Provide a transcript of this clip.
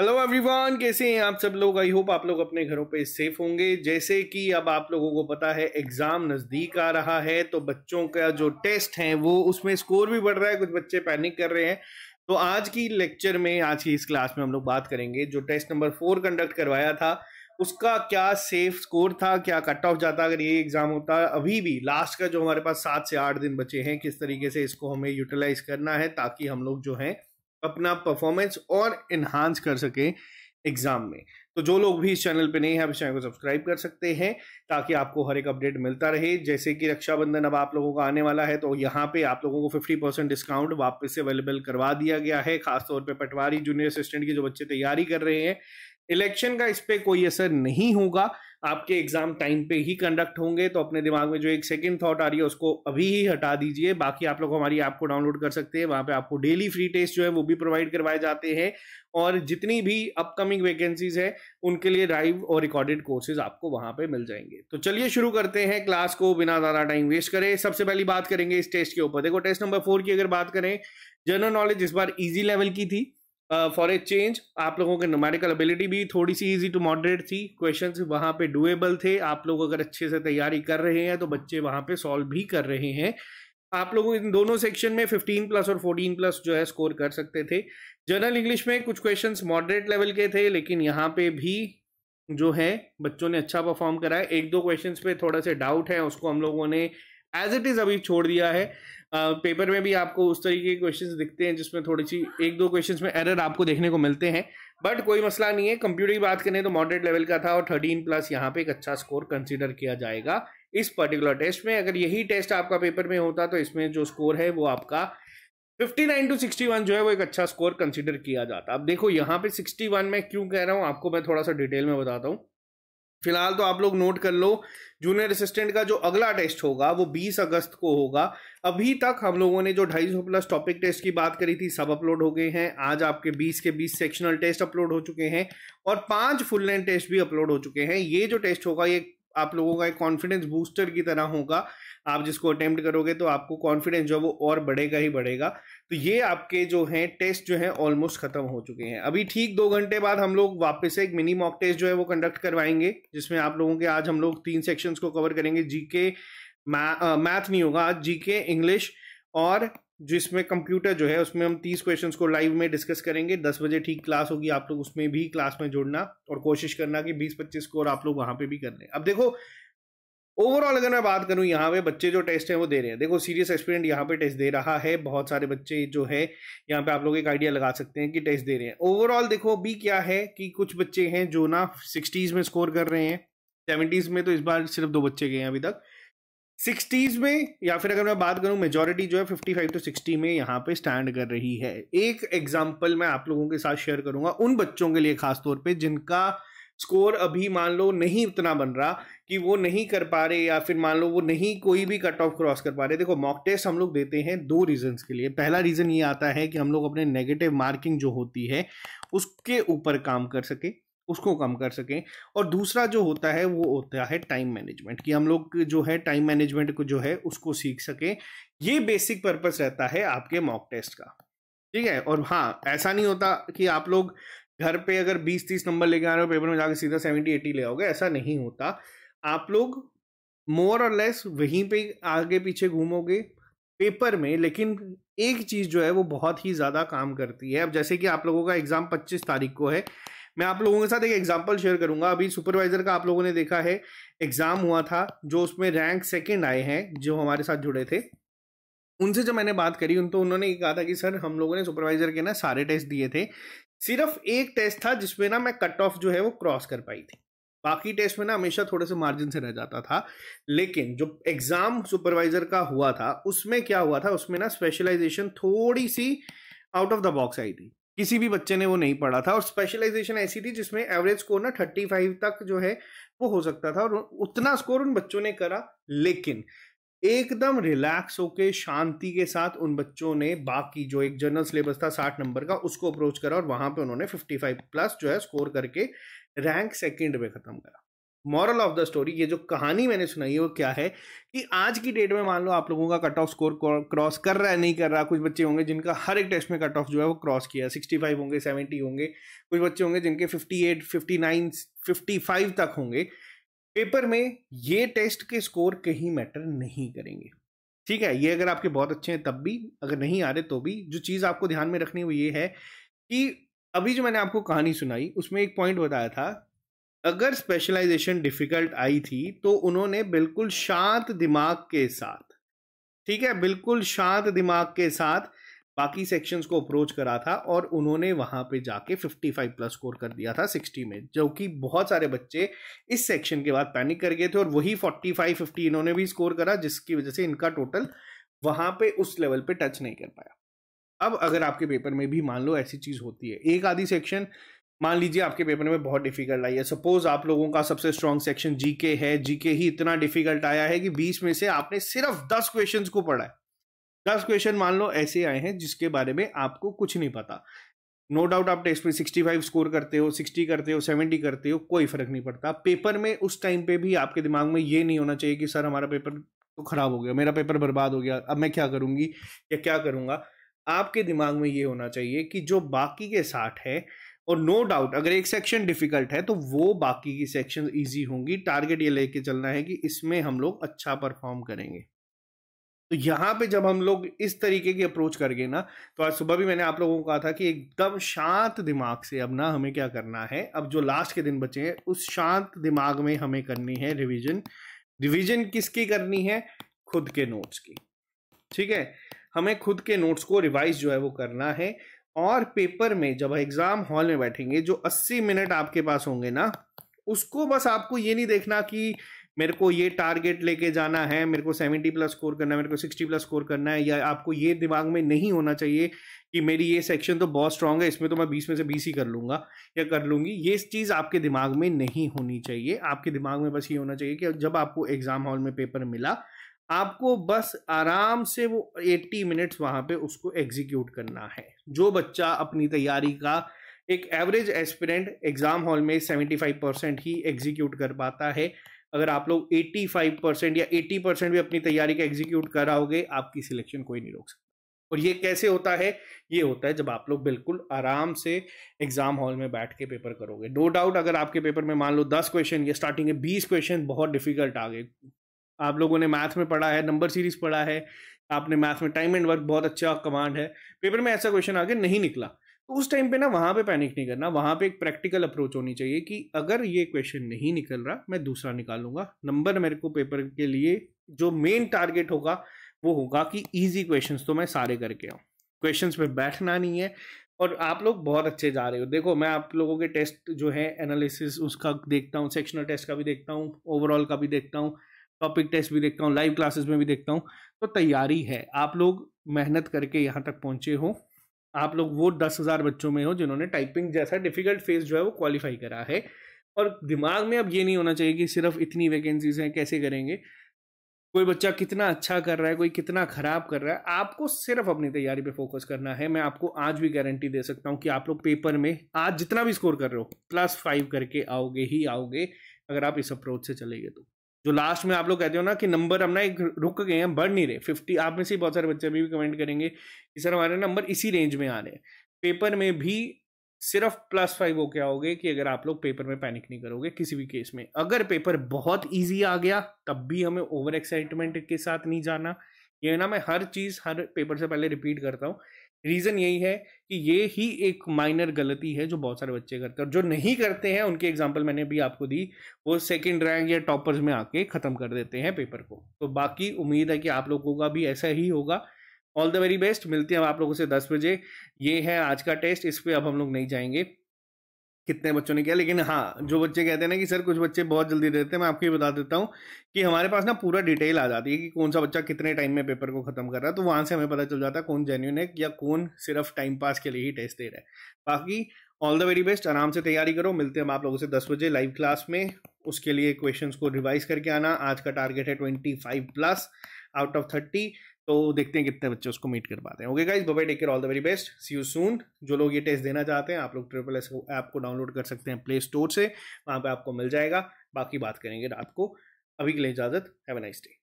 hello everyone कैसे हैं आप सब लोग आई होप आप लोग अपने घरों पे सेफ होंगे जैसे कि अब आप लोगों को पता है एग्ज़ाम नज़दीक आ रहा है तो बच्चों का जो टेस्ट है वो उसमें स्कोर भी बढ़ रहा है कुछ बच्चे पैनिक कर रहे हैं तो आज की लेक्चर में आज की इस क्लास में हम लोग बात करेंगे जो टेस्ट नंबर फोर कंडक्ट करवाया था उसका क्या सेफ स्कोर था क्या कट ऑफ जाता अगर ये एग्ज़ाम होता अभी भी लास्ट का जो हमारे पास सात से आठ दिन बचे हैं किस तरीके से इसको हमें यूटिलाइज़ करना है ताकि हम लोग जो हैं अपना परफॉर्मेंस और इन्हांस कर सके एग्जाम में तो जो लोग भी इस चैनल पे नहीं है आप इस चैनल को सब्सक्राइब कर सकते हैं ताकि आपको हर एक अपडेट मिलता रहे जैसे कि रक्षाबंधन अब आप लोगों का आने वाला है तो यहाँ पे आप लोगों को 50 परसेंट डिस्काउंट वापस से अवेलेबल करवा दिया गया है खासतौर पे पटवारी जूनियर असिस्टेंट की जो बच्चे तैयारी कर रहे हैं इलेक्शन का इस पर कोई असर नहीं होगा आपके एग्जाम टाइम पे ही कंडक्ट होंगे तो अपने दिमाग में जो एक सेकंड थॉट आ रही है उसको अभी ही हटा दीजिए बाकी आप लोग हमारी ऐप को डाउनलोड कर सकते हैं वहां पे आपको डेली फ्री टेस्ट जो है वो भी प्रोवाइड करवाए जाते हैं और जितनी भी अपकमिंग वैकेंसीज है उनके लिए ड्राइव और रिकॉर्डेड कोर्सेज आपको वहां पर मिल जाएंगे तो चलिए शुरू करते हैं क्लास को बिना ज्यादा टाइम वेस्ट करें सबसे पहली बात करेंगे इस टेस्ट के ऊपर देखो टेस्ट नंबर फोर की अगर बात करें जनरल नॉलेज इस बार इजी लेवल की थी फॉर ए चेंज आप लोगों के नोमेरिकल एबिलिटी भी थोड़ी सी इजी टू मॉडरेट थी क्वेश्चंस वहाँ पे डुएबल थे आप लोग अगर अच्छे से तैयारी कर रहे हैं तो बच्चे वहाँ पे सॉल्व भी कर रहे हैं आप लोग इन दोनों सेक्शन में 15 प्लस और 14 प्लस जो है स्कोर कर सकते थे जनरल इंग्लिश में कुछ क्वेश्चन मॉडरेट लेवल के थे लेकिन यहाँ पे भी जो है बच्चों ने अच्छा परफॉर्म करा है एक दो क्वेश्चन पे थोड़ा से डाउट है उसको हम लोगों ने एज इट इज़ अभी छोड़ दिया है पेपर में भी आपको उस तरीके के क्वेश्चन दिखते हैं जिसमें थोड़ी सी एक दो क्वेश्चन में एरर आपको देखने को मिलते हैं बट कोई मसला नहीं है कंप्यूटर की बात करें तो मॉडरेट लेवल का था और थर्टीन प्लस यहाँ पे एक अच्छा स्कोर कंसिडर किया जाएगा इस पर्टिकुलर टेस्ट में अगर यही टेस्ट आपका पेपर में होता तो इसमें जो स्कोर है वो आपका 59 टू 61 जो है वो एक अच्छा स्कोर कंसिडर किया जाता अब देखो यहाँ पे 61 में क्यों कह रहा हूँ आपको मैं थोड़ा सा डिटेल में बताता हूँ फिलहाल तो आप लोग नोट कर लो जूनियर असिस्टेंट का जो अगला टेस्ट होगा वो 20 अगस्त को होगा अभी तक हम लोगों ने जो सौ प्लस टॉपिक टेस्ट की बात करी थी सब अपलोड हो गए हैं आज आपके 20 के 20 सेक्शनल टेस्ट अपलोड हो चुके हैं और पांच फुल लेंथ टेस्ट भी अपलोड हो चुके हैं ये जो टेस्ट होगा ये आप लोगों का एक कॉन्फिडेंस बूस्टर की तरह होगा आप जिसको अटेम्प्ट करोगे तो आपको कॉन्फिडेंस जो है वो और बढ़ेगा ही बढ़ेगा तो ये आपके जो हैं टेस्ट जो हैं ऑलमोस्ट ख़त्म हो चुके हैं अभी ठीक दो घंटे बाद हम लोग वापस से एक मिनी मॉक टेस्ट जो है वो कंडक्ट करवाएंगे जिसमें आप लोगों के आज हम लोग तीन सेक्शंस को कवर करेंगे जीके मैथ नहीं होगा आज जीके इंग्लिश और जिसमें कंप्यूटर जो है उसमें हम तीस क्वेश्चन को लाइव में डिस्कस करेंगे दस बजे ठीक क्लास होगी आप लोग उसमें भी क्लास में जुड़ना और कोशिश करना कि बीस पच्चीस और आप लोग वहाँ पे भी कर लें अब देखो ओवरऑल अगर मैं बात करूं यहाँ पे बच्चे जो टेस्ट है वो दे रहे हैं देखो सीरियस एक्सपीरियंट यहाँ पे टेस्ट दे रहा है बहुत सारे बच्चे जो है यहाँ पे आप लोग एक आइडिया लगा सकते हैं कि टेस्ट दे रहे हैं ओवरऑल देखो अभी क्या है कि कुछ बच्चे हैं जो ना सिक्सटीज में स्कोर कर रहे हैं सेवेंटीज में तो इस बार सिर्फ दो बच्चे गए हैं अभी तक सिक्सटीज में या फिर अगर मैं बात करूँ मेजोरिटी जो है फिफ्टी फाइव टू सिक्सटी में यहाँ पे स्टैंड कर रही है एक एग्जाम्पल मैं आप लोगों के साथ शेयर करूंगा उन बच्चों के लिए खासतौर पर जिनका स्कोर अभी मान लो नहीं उतना बन रहा कि वो नहीं कर पा रहे या फिर मान लो वो नहीं कोई भी कट ऑफ क्रॉस कर पा रहे देखो मॉक टेस्ट हम लोग देते हैं दो रीजंस के लिए पहला रीज़न ये आता है कि हम लोग अपने नेगेटिव मार्किंग जो होती है उसके ऊपर काम कर सकें उसको कम कर सकें और दूसरा जो होता है वो होता है टाइम मैनेजमेंट कि हम लोग जो है टाइम मैनेजमेंट को जो है उसको सीख सकें ये बेसिक पर्पस रहता है आपके मॉक टेस्ट का ठीक है और हाँ ऐसा नहीं होता कि आप लोग घर पे अगर 20-30 नंबर लेके आ रहे हो पेपर में जाके सीधा 70-80 ले आओगे ऐसा नहीं होता आप लोग मोर और लेस वहीं पे आगे पीछे घूमोगे पेपर में लेकिन एक चीज़ जो है वो बहुत ही ज़्यादा काम करती है अब जैसे कि आप लोगों का एग्ज़ाम 25 तारीख को है मैं आप लोगों के साथ एक एग्जाम्पल शेयर करूंगा अभी सुपरवाइजर का आप लोगों ने देखा है एग्ज़ाम हुआ था जो उसमें रैंक सेकेंड आए हैं जो हमारे साथ जुड़े थे उनसे जब मैंने बात करी उन तो उन्होंने ये कहा था कि सर हम लोगों ने सुपरवाइजर के ना सारे टेस्ट दिए थे सिर्फ एक टेस्ट था जिसमें ना मैं कट ऑफ जो है वो क्रॉस कर पाई थी बाकी टेस्ट में ना हमेशा थोड़े से मार्जिन से रह जाता था लेकिन जो एग्जाम सुपरवाइजर का हुआ था उसमें क्या हुआ था उसमें ना स्पेशलाइजेशन थोड़ी सी आउट ऑफ द बॉक्स आई थी किसी भी बच्चे ने वो नहीं पढ़ा था और स्पेशलाइजेशन ऐसी थी जिसमें एवरेज स्कोर ना थर्टी फाइव तक जो है वो हो सकता था और उतना स्कोर उन बच्चों ने करा लेकिन एकदम रिलैक्स होके शांति के साथ उन बच्चों ने बाकी जो एक जनरल सिलेबस था साठ नंबर का उसको अप्रोच करा और वहां पे उन्होंने फिफ्टी फाइव प्लस जो है स्कोर करके रैंक सेकंड में खत्म करा मॉरल ऑफ द स्टोरी ये जो कहानी मैंने सुनाई है वो क्या है कि आज की डेट में मान लो आप लोगों का कट ऑफ स्कोर क्रॉस कर रहा है नहीं कर रहा कुछ बच्चे होंगे जिनका हर एक टेस्ट में कट ऑफ जो है वो क्रॉस किया सिक्सटी फाइव होंगे सेवेंटी होंगे कुछ बच्चे होंगे जिनके fifty eight fifty nine fifty five तक होंगे पेपर में ये टेस्ट के स्कोर कहीं मैटर नहीं करेंगे ठीक है ये अगर आपके बहुत अच्छे हैं तब भी अगर नहीं आ रहे तो भी जो चीज़ आपको ध्यान में रखनी है वो ये है कि अभी जो मैंने आपको कहानी सुनाई उसमें एक पॉइंट बताया था अगर स्पेशलाइजेशन डिफिकल्ट आई थी तो उन्होंने बिल्कुल शांत दिमाग के साथ ठीक है बिल्कुल शांत दिमाग के साथ बाकी सेक्शंस को अप्रोच करा था और उन्होंने वहां पे जाके 55 प्लस स्कोर कर दिया था 60 में जो कि बहुत सारे बच्चे इस सेक्शन के बाद पैनिक कर गए थे और वही 45 50 इन्होंने भी स्कोर करा जिसकी वजह से इनका टोटल वहां पे उस लेवल पे टच नहीं कर पाया अब अगर आपके पेपर में भी मान लो ऐसी चीज होती है एक आधी सेक्शन मान लीजिए आपके पेपर में बहुत डिफिकल्ट आई है सपोज आप लोगों का सबसे स्ट्रॉन्ग सेक्शन जीके है जीके ही इतना डिफिकल्ट आया है कि बीस में से आपने सिर्फ दस क्वेश्चन को पढ़ा है दस क्वेश्चन मान लो ऐसे आए हैं जिसके बारे में आपको कुछ नहीं पता नो no डाउट आप टेस्ट में सिक्सटी फाइव स्कोर करते हो सिक्सटी करते हो सेवेंटी करते हो कोई फर्क नहीं पड़ता पेपर में उस टाइम पे भी आपके दिमाग में ये नहीं होना चाहिए कि सर हमारा पेपर तो खराब हो गया मेरा पेपर बर्बाद हो गया अब मैं क्या करूँगी या क्या करूँगा आपके दिमाग में ये होना चाहिए कि जो बाकी के साठ है और नो no डाउट अगर एक सेक्शन डिफिकल्ट है तो वो बाकी की सेक्शन ईजी होंगी टारगेट ये लेके चलना है कि इसमें हम लोग अच्छा परफॉर्म करेंगे तो यहाँ पे जब हम लोग इस तरीके की अप्रोच गए ना तो आज सुबह भी मैंने आप लोगों को कहा था कि एकदम शांत दिमाग से अब ना हमें क्या करना है अब जो लास्ट के दिन बचे हैं उस शांत दिमाग में हमें करनी है रिवीजन रिवीजन किसकी करनी है खुद के नोट्स की ठीक है हमें खुद के नोट्स को रिवाइज जो है वो करना है और पेपर में जब एग्जाम हॉल में बैठेंगे जो अस्सी मिनट आपके पास होंगे ना उसको बस आपको ये नहीं देखना कि मेरे को ये टारगेट लेके जाना है मेरे को सेवेंटी प्लस स्कोर करना है मेरे को सिक्सटी प्लस स्कोर करना है या आपको ये दिमाग में नहीं होना चाहिए कि मेरी ये सेक्शन तो बहुत स्ट्रांग है इसमें तो मैं बीस में से बीस ही कर लूँगा या कर लूँगी ये चीज़ आपके दिमाग में नहीं होनी चाहिए आपके दिमाग में बस ये होना चाहिए कि जब आपको एग्ज़ाम हॉल में पेपर मिला आपको बस आराम से वो 80 मिनट्स वहाँ पे उसको एग्जीक्यूट करना है जो बच्चा अपनी तैयारी का एक एवरेज एस्पिरेंट एग्ज़ाम हॉल में 75 परसेंट ही एग्जीक्यूट कर पाता है अगर आप लोग 85 परसेंट या 80 परसेंट भी अपनी तैयारी का एग्जीक्यूट कराओगे आपकी सिलेक्शन कोई नहीं रोक सकता और ये कैसे होता है ये होता है जब आप लोग बिल्कुल आराम से एग्जाम हॉल में बैठ के पेपर करोगे नो डाउट अगर आपके पेपर में मान लो दस क्वेश्चन या स्टार्टिंग के बीस क्वेश्चन बहुत डिफिकल्ट आ गए आप लोगों ने मैथ में पढ़ा है नंबर सीरीज पढ़ा है आपने मैथ में टाइम एंड वर्क बहुत अच्छा कमांड है पेपर में ऐसा क्वेश्चन आगे नहीं निकला तो उस टाइम पे ना वहाँ पे पैनिक नहीं करना वहाँ पे एक प्रैक्टिकल अप्रोच होनी चाहिए कि अगर ये क्वेश्चन नहीं निकल रहा मैं दूसरा निकालूंगा नंबर मेरे को पेपर के लिए जो मेन टारगेट होगा वो होगा कि ईजी क्वेश्चन तो मैं सारे करके आऊँ क्वेश्चन पे बैठना नहीं है और आप लोग बहुत अच्छे जा रहे हो देखो मैं आप लोगों के टेस्ट जो है एनालिसिस उसका देखता हूँ सेक्शनल टेस्ट का भी देखता हूँ ओवरऑल का भी देखता हूँ टॉपिक टेस्ट भी देखता हूँ लाइव क्लासेस में भी देखता हूँ तो तैयारी है आप लोग मेहनत करके यहाँ तक पहुँचे हो आप लोग वो दस हज़ार बच्चों में हो जिन्होंने टाइपिंग जैसा डिफिकल्ट फेज जो है वो क्वालिफाई करा है और दिमाग में अब ये नहीं होना चाहिए कि सिर्फ इतनी वैकेंसीज हैं कैसे करेंगे कोई बच्चा कितना अच्छा कर रहा है कोई कितना खराब कर रहा है आपको सिर्फ अपनी तैयारी पे फोकस करना है मैं आपको आज भी गारंटी दे सकता हूँ कि आप लोग पेपर में आज जितना भी स्कोर कर रहे हो प्लस फाइव करके आओगे ही आओगे अगर आप इस अप्रोच से चलेंगे तो जो लास्ट में आप लोग कहते हो ना कि नंबर हम ना एक रुक गए हैं बढ़ नहीं रहे फिफ्टी आप में से बहुत सारे बच्चे अभी भी कमेंट करेंगे कि सर हमारे नंबर इसी रेंज में आ रहे हैं पेपर में भी सिर्फ प्लस फाइव हो क्या होगे कि अगर आप लोग पेपर में पैनिक नहीं करोगे किसी भी केस में अगर पेपर बहुत ईजी आ गया तब भी हमें ओवर एक्साइटमेंट के साथ नहीं जाना ये ना मैं हर चीज़ हर पेपर से पहले रिपीट करता हूँ रीजन यही है कि ये ही एक माइनर गलती है जो बहुत सारे बच्चे करते हैं और जो नहीं करते हैं उनकी एग्जाम्पल मैंने भी आपको दी वो सेकेंड रैंक या टॉपर्स में आके ख़त्म कर देते हैं पेपर को तो बाकी उम्मीद है कि आप लोगों का भी ऐसा ही होगा ऑल द वेरी बेस्ट मिलते हैं आप लोगों से दस बजे ये है आज का टेस्ट इस पर अब हम लोग नहीं जाएंगे कितने बच्चों ने किया लेकिन हाँ जो बच्चे कहते हैं ना कि सर कुछ बच्चे बहुत जल्दी देते हैं मैं आपको ये बता देता हूँ कि हमारे पास ना पूरा डिटेल आ जाती है कि कौन सा बच्चा कितने टाइम में पेपर को खत्म कर रहा है तो वहाँ से हमें पता चल जाता है कौन जेन्यून है या कौन सिर्फ टाइम पास के लिए ही टेस्ट दे रहा है बाकी ऑल द वेरी बेस्ट आराम से तैयारी करो मिलते हैं हम आप लोगों से दस बजे लाइव क्लास में उसके लिए क्वेश्चन को रिवाइज करके आना आज का टारगेट है twenty five plus out of thirty तो देखते हैं कितने बच्चे उसको मीट कर पाते हैं okay guys bye take care all the very best see you soon जो लोग ये टेस्ट देना चाहते हैं आप लोग ट्रिपल एस ऐप को डाउनलोड कर सकते हैं प्ले स्टोर से वहाँ पर आपको मिल जाएगा बाकी बात करेंगे रात को अभी के लिए इजाजत हैव ए नाइस डे